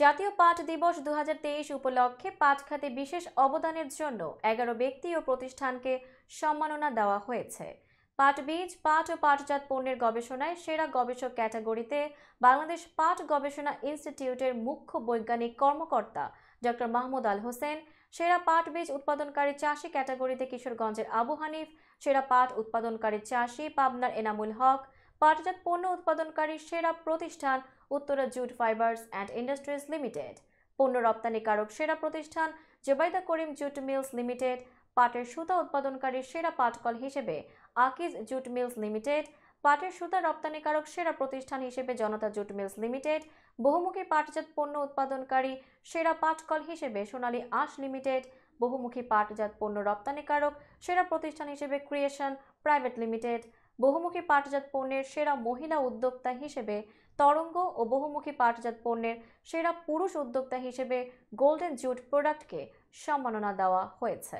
জাতীয় পাঠ দিবস দু উপলক্ষে পাট খাতে বিশেষ অবদানের জন্য এগারো ব্যক্তি ও প্রতিষ্ঠানকে সম্মাননা দেওয়া হয়েছে পাট বীজ পাট ও পাটজাত পণ্যের গবেষণায় সেরা গবেষক ক্যাটাগরিতে বাংলাদেশ পাট গবেষণা ইনস্টিটিউটের মুখ্য বৈজ্ঞানিক কর্মকর্তা ড মাহমুদ আল হোসেন সেরা পাট বীজ উৎপাদনকারী চাষি ক্যাটাগরিতে কিশোরগঞ্জের আবু হানিফ সেরা পাট উৎপাদনকারী চাষি পাবনার এনামুল হক পাটজাত পণ্য উৎপাদনকারী সেরা প্রতিষ্ঠান Uttara jute fibres and industries limited পণ্য রপ্তানিকারক সেরা প্রতিষ্ঠান Zobaida Karim jute mills limited পাটের সুতা উৎপাদনকারী সেরা পাটকল হিসেবে আকিজ জুট মিলস লিমিটেড পাটের সুতা রপ্তানিকারক সেরা প্রতিষ্ঠান হিসেবে জনতা জুট মিলস লিমিটেড বহুমুখী পাটজাত পণ্য উৎপাদনকারী সেরা পাটকল হিসেবে সোনালী আশ লিমিটেড বহুমুখী পাটজাত পণ্য রপ্তানিকারক সেরা প্রতিষ্ঠান হিসেবে ক্রিয়েশন প্রাইভেট লিমিটেড বহুমুখী পাটজাত পণ্যের সেরা মহিলা উদ্যোক্তা হিসেবে তরঙ্গ ও বহুমুখী পাটজাত পণ্যের সেরা পুরুষ উদ্যোক্তা হিসেবে গোল্ডেন জুট প্রোডাক্টকে সম্মাননা দেওয়া হয়েছে